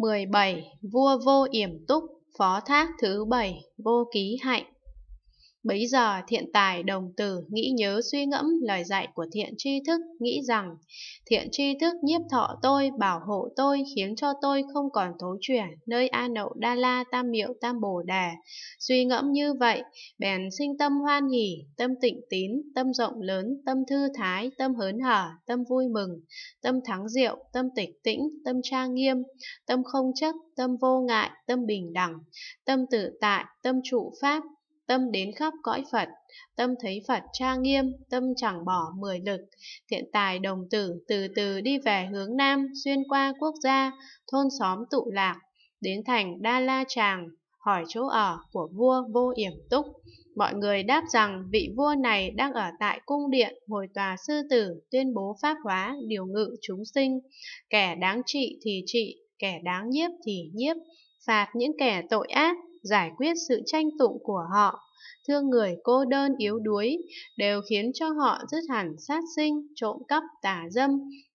17. Vua vô yểm túc, phó thác thứ bảy vô ký hạnh. Bấy giờ thiện tài đồng tử nghĩ nhớ suy ngẫm lời dạy của thiện tri thức, nghĩ rằng thiện tri thức nhiếp thọ tôi, bảo hộ tôi, khiến cho tôi không còn thối chuyển nơi A Nậu Đa La Tam Miệu Tam Bồ Đà. Suy ngẫm như vậy, bèn sinh tâm hoan hỉ, tâm tịnh tín, tâm rộng lớn, tâm thư thái, tâm hớn hở, tâm vui mừng, tâm thắng diệu, tâm tịch tĩnh, tâm trang nghiêm, tâm không chấp, tâm vô ngại, tâm bình đẳng, tâm tự tại, tâm trụ pháp, tâm đến khắp cõi Phật, tâm thấy Phật tra nghiêm, tâm chẳng bỏ mười lực. Thiện tài đồng tử từ từ đi về hướng Nam, xuyên qua quốc gia, thôn xóm tụ lạc, đến thành Đa La Tràng, hỏi chỗ ở của vua vô yểm túc. Mọi người đáp rằng vị vua này đang ở tại cung điện hồi tòa sư tử tuyên bố pháp hóa điều ngự chúng sinh. Kẻ đáng trị thì trị, kẻ đáng nhiếp thì nhiếp, phạt những kẻ tội ác giải quyết sự tranh tụng của họ, thương người cô đơn yếu đuối, đều khiến cho họ dứt hẳn sát sinh, trộm cắp, tà dâm,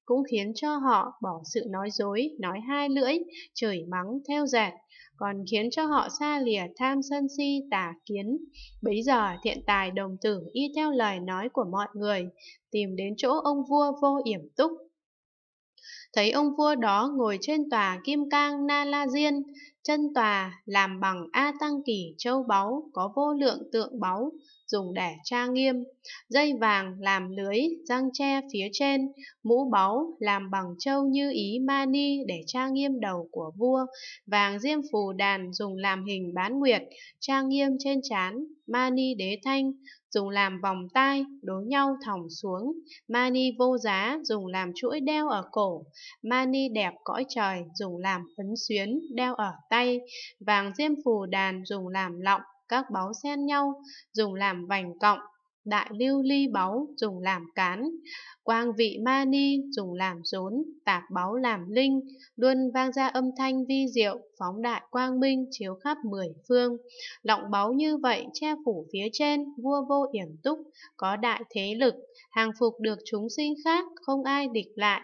cũng khiến cho họ bỏ sự nói dối, nói hai lưỡi, chửi mắng, theo dệt, còn khiến cho họ xa lìa tham sân si tà kiến. Bấy giờ thiện tài đồng tử y theo lời nói của mọi người, tìm đến chỗ ông vua vô yểm túc. Thấy ông vua đó ngồi trên tòa kim cang Na La Diên, Chân tòa làm bằng A Tăng Kỳ châu báu có vô lượng tượng báu dùng để tra nghiêm, dây vàng làm lưới răng tre phía trên, mũ báu làm bằng châu như ý mani để tra nghiêm đầu của vua, vàng diêm phù đàn dùng làm hình bán nguyệt, tra nghiêm trên trán, mani đế thanh dùng làm vòng tai đối nhau thòng xuống, mani vô giá dùng làm chuỗi đeo ở cổ, mani đẹp cõi trời dùng làm ấn xuyến đeo ở tai tay, vàng diêm phù đàn dùng làm lọng, các báu xen nhau, dùng làm vành cọng, đại lưu ly báu dùng làm cán, quang vị ma ni dùng làm rốn, tạc báu làm linh, luôn vang ra âm thanh vi diệu, phóng đại quang minh chiếu khắp mười phương. Lọng báu như vậy che phủ phía trên, vua vô yểm túc, có đại thế lực, hàng phục được chúng sinh khác, không ai địch lại,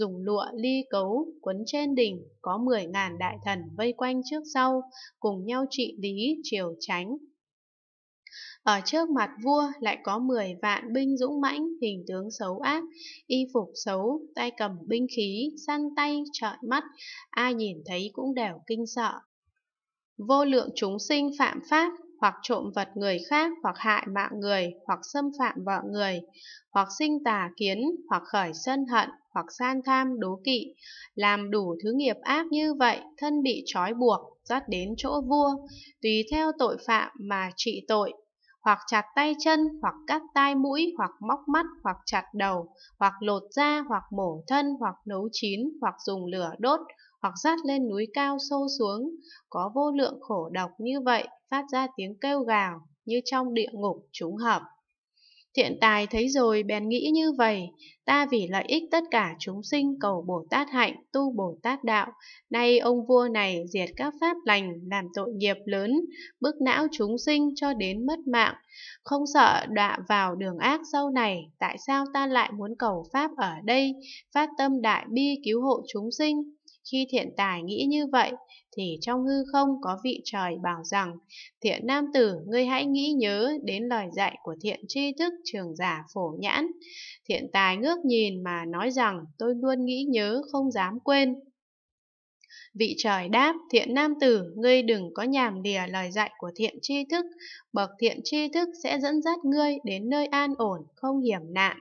dùng lụa ly cấu quấn trên đỉnh, có 10.000 đại thần vây quanh trước sau, cùng nhau trị lý triều tránh. Ở trước mặt vua lại có 10 vạn binh dũng mãnh, hình tướng xấu ác, y phục xấu, tay cầm binh khí, săn tay, trợn mắt, ai nhìn thấy cũng đều kinh sợ. Vô lượng chúng sinh phạm pháp, hoặc trộm vật người khác hoặc hại mạng người hoặc xâm phạm vợ người hoặc sinh tà kiến hoặc khởi sân hận hoặc san tham đố kỵ làm đủ thứ nghiệp ác như vậy thân bị trói buộc dắt đến chỗ vua tùy theo tội phạm mà trị tội hoặc chặt tay chân hoặc cắt tai mũi hoặc móc mắt hoặc chặt đầu hoặc lột da hoặc mổ thân hoặc nấu chín hoặc dùng lửa đốt hoặc dắt lên núi cao sâu xuống, có vô lượng khổ độc như vậy, phát ra tiếng kêu gào như trong địa ngục trúng hợp. Thiện tài thấy rồi bèn nghĩ như vậy, ta vì lợi ích tất cả chúng sinh cầu Bồ Tát hạnh, tu Bồ Tát đạo, nay ông vua này diệt các pháp lành, làm tội nghiệp lớn, bức não chúng sinh cho đến mất mạng, không sợ đọa vào đường ác sau này, tại sao ta lại muốn cầu pháp ở đây, phát tâm đại bi cứu hộ chúng sinh, khi thiện tài nghĩ như vậy, thì trong hư không có vị trời bảo rằng, thiện nam tử, ngươi hãy nghĩ nhớ đến lời dạy của thiện tri thức trường giả phổ nhãn. Thiện tài ngước nhìn mà nói rằng, tôi luôn nghĩ nhớ, không dám quên. Vị trời đáp, thiện nam tử, ngươi đừng có nhàm đìa lời dạy của thiện tri thức, bậc thiện tri thức sẽ dẫn dắt ngươi đến nơi an ổn, không hiểm nạn.